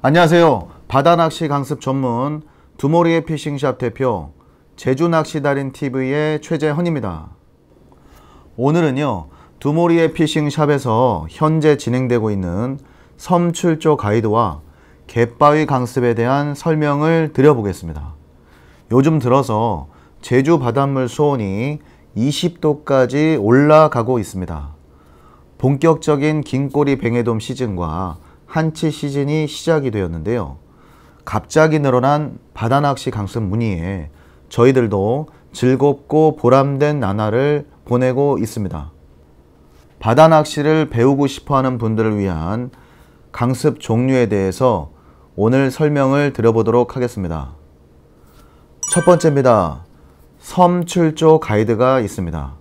안녕하세요. 바다낚시 강습 전문 두모리의 피싱샵 대표 제주낚시달인TV의 최재헌입니다. 오늘은요. 두모리의 피싱샵에서 현재 진행되고 있는 섬 출조 가이드와 갯바위 강습에 대한 설명을 드려보겠습니다. 요즘 들어서 제주 바닷물 수온이 20도까지 올라가고 있습니다. 본격적인 긴꼬리 뱅에돔 시즌과 한치 시즌이 시작이 되었는데요. 갑자기 늘어난 바다낚시 강습 문의에 저희들도 즐겁고 보람된 나날을 보내고 있습니다. 바다낚시를 배우고 싶어하는 분들을 위한 강습 종류에 대해서 오늘 설명을 드려보도록 하겠습니다. 첫 번째입니다. 섬 출조 가이드가 있습니다.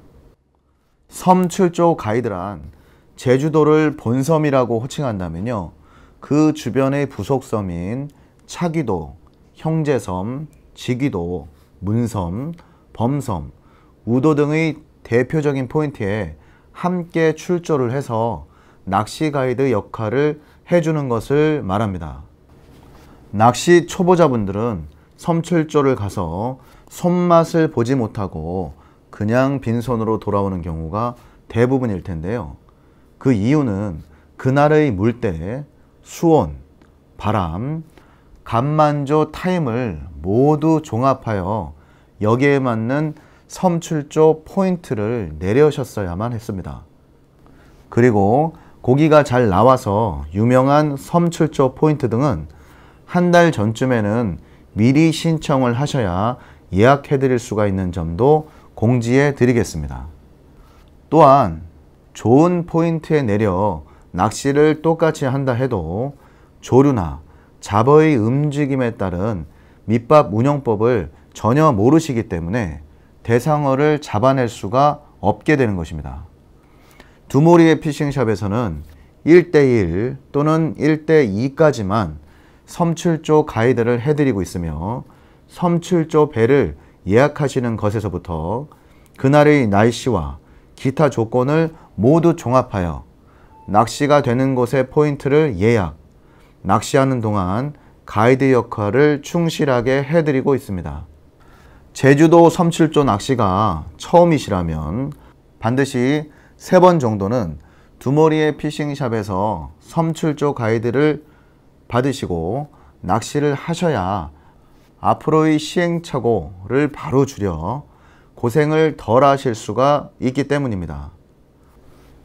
섬 출조 가이드란 제주도를 본섬이라고 호칭한다면요. 그 주변의 부속섬인 차기도, 형제섬, 지기도, 문섬, 범섬, 우도 등의 대표적인 포인트에 함께 출조를 해서 낚시 가이드 역할을 해주는 것을 말합니다. 낚시 초보자분들은 섬출조를 가서 손맛을 보지 못하고 그냥 빈손으로 돌아오는 경우가 대부분일 텐데요. 그 이유는 그날의 물때에 수온, 바람, 간만조 타임을 모두 종합하여 여기에 맞는 섬출조 포인트를 내려셨어야만 했습니다. 그리고 고기가 잘 나와서 유명한 섬출조 포인트 등은 한 달 전쯤에는 미리 신청을 하셔야 예약해 드릴 수가 있는 점도 공지해 드리겠습니다. 또한 좋은 포인트에 내려 낚시를 똑같이 한다 해도 조류나 잡어의 움직임에 따른 밑밥 운영법을 전혀 모르시기 때문에 대상어를 잡아낼 수가 없게 되는 것입니다. 두모리의 피싱샵에서는 1대1 또는 1대2까지만 섬출조 가이드를 해드리고 있으며 섬출조 배를 예약하시는 것에서부터 그날의 날씨와 기타 조건을 모두 종합하여 낚시가 되는 곳의 포인트를 예약, 낚시하는 동안 가이드 역할을 충실하게 해드리고 있습니다. 제주도 섬칠조 낚시가 처음이시라면 반드시 세 번 정도는 두머리의 피싱샵에서 섬출조 가이드를 받으시고 낚시를 하셔야 앞으로의 시행착오를 바로 줄여 고생을 덜 하실 수가 있기 때문입니다.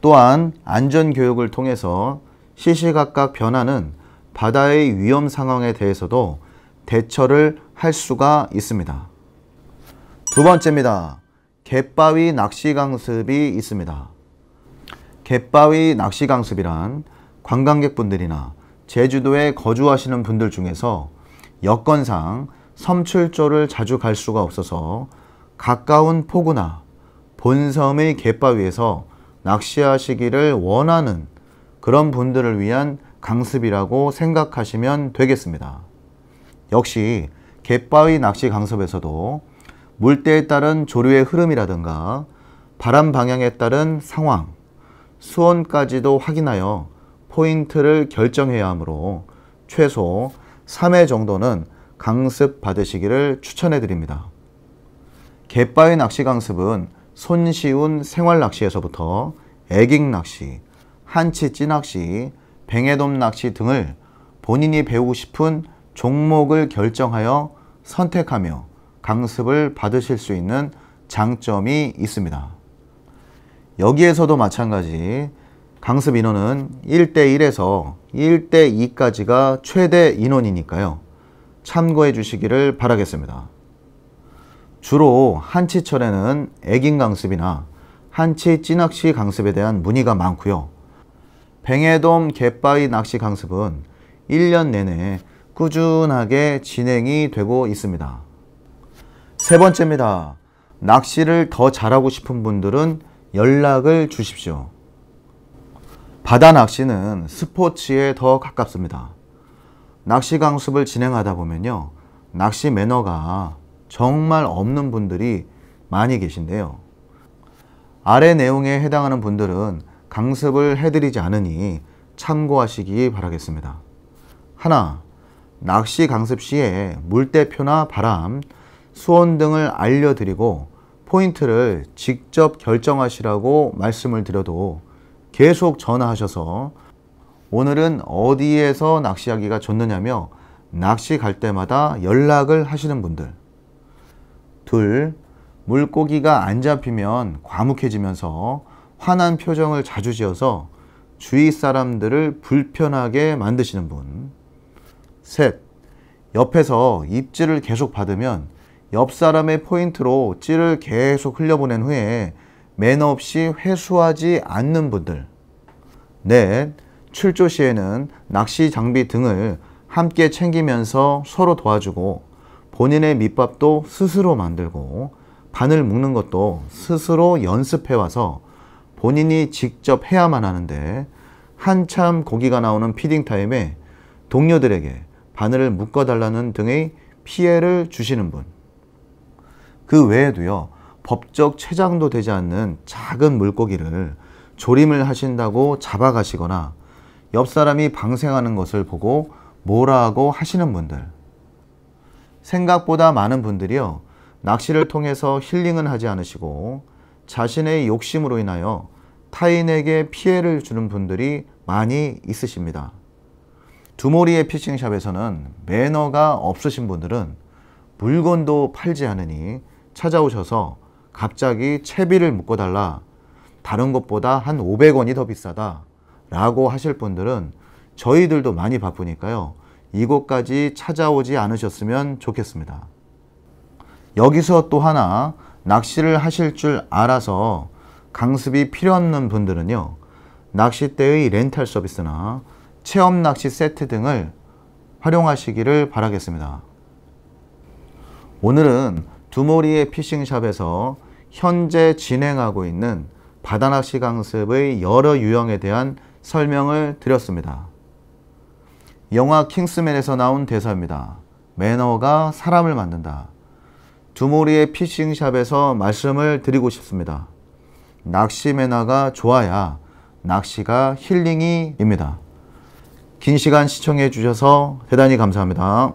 또한 안전교육을 통해서 시시각각 변하는 바다의 위험 상황에 대해서도 대처를 할 수가 있습니다. 두 번째입니다. 갯바위 낚시 강습이 있습니다. 갯바위 낚시 강습이란 관광객분들이나 제주도에 거주하시는 분들 중에서 여건상 섬출조를 자주 갈 수가 없어서 가까운 포구나 본섬의 갯바위에서 낚시하시기를 원하는 그런 분들을 위한 강습이라고 생각하시면 되겠습니다. 역시 갯바위 낚시 강습에서도 물때에 따른 조류의 흐름이라든가 바람 방향에 따른 상황, 수온까지도 확인하여 포인트를 결정해야 하므로 최소 3회 정도는 강습 받으시기를 추천해 드립니다. 갯바위 낚시 강습은 손쉬운 생활 낚시에서부터 애깅 낚시, 한치 찌낚시, 뱅에돔 낚시 등을 본인이 배우고 싶은 종목을 결정하여 선택하며 강습을 받으실 수 있는 장점이 있습니다. 여기에서도 마찬가지 강습 인원은 1대1에서 1대2까지가 최대 인원이니까요. 참고해 주시기를 바라겠습니다. 주로 한치철에는 애긴 강습이나 한치 찌낚시 강습에 대한 문의가 많고요. 뱅해돔 갯바위 낚시 강습은 1년 내내 꾸준하게 진행이 되고 있습니다. 세 번째입니다. 낚시를 더 잘하고 싶은 분들은 연락을 주십시오. 바다 낚시는 스포츠에 더 가깝습니다. 낚시 강습을 진행하다 보면요. 낚시 매너가 정말 없는 분들이 많이 계신데요. 아래 내용에 해당하는 분들은 강습을 해드리지 않으니 참고하시기 바라겠습니다. 하나, 낚시 강습 시에 물대표나 바람, 수온 등을 알려드리고 포인트를 직접 결정하시라고 말씀을 드려도 계속 전화하셔서 오늘은 어디에서 낚시하기가 좋느냐며 낚시 갈 때마다 연락을 하시는 분들 둘, 물고기가 안 잡히면 과묵해지면서 화난 표정을 자주 지어서 주위 사람들을 불편하게 만드시는 분. 셋, 옆에서 입질을 계속 받으면 옆 사람의 포인트로 찌를 계속 흘려보낸 후에 매너 없이 회수하지 않는 분들. 넷, 출조 시에는 낚시 장비 등을 함께 챙기면서 서로 도와주고 본인의 밑밥도 스스로 만들고 바늘 묶는 것도 스스로 연습해와서 본인이 직접 해야만 하는데 한참 고기가 나오는 피딩 타임에 동료들에게 바늘을 묶어달라는 등의 피해를 주시는 분. 그 외에도요, 법적 췌장도 되지 않는 작은 물고기를 조림을 하신다고 잡아가시거나 옆 사람이 방생하는 것을 보고 뭐라고 하시는 분들. 생각보다 많은 분들이요. 낚시를 통해서 힐링은 하지 않으시고 자신의 욕심으로 인하여 타인에게 피해를 주는 분들이 많이 있으십니다. 두모리의 피싱샵에서는 매너가 없으신 분들은 물건도 팔지 않으니 찾아오셔서 갑자기 채비를 묶어달라 다른 것보다 한 500원이 더 비싸다 라고 하실 분들은 저희들도 많이 바쁘니까요. 이곳까지 찾아오지 않으셨으면 좋겠습니다. 여기서 또 하나 낚시를 하실 줄 알아서 강습이 필요 없는 분들은요. 낚싯대의 렌탈 서비스나 체험 낚시 세트 등을 활용하시기를 바라겠습니다. 오늘은 두모리의 피싱샵에서 현재 진행하고 있는 바다낚시 강습의 여러 유형에 대한 설명을 드렸습니다. 영화 킹스맨에서 나온 대사입니다. 매너가 사람을 만든다. 두모리의 피싱샵에서 말씀을 드리고 싶습니다. 낚시 매너가 좋아야 낚시가 힐링이 입니다. 긴 시간 시청해 주셔서 대단히 감사합니다.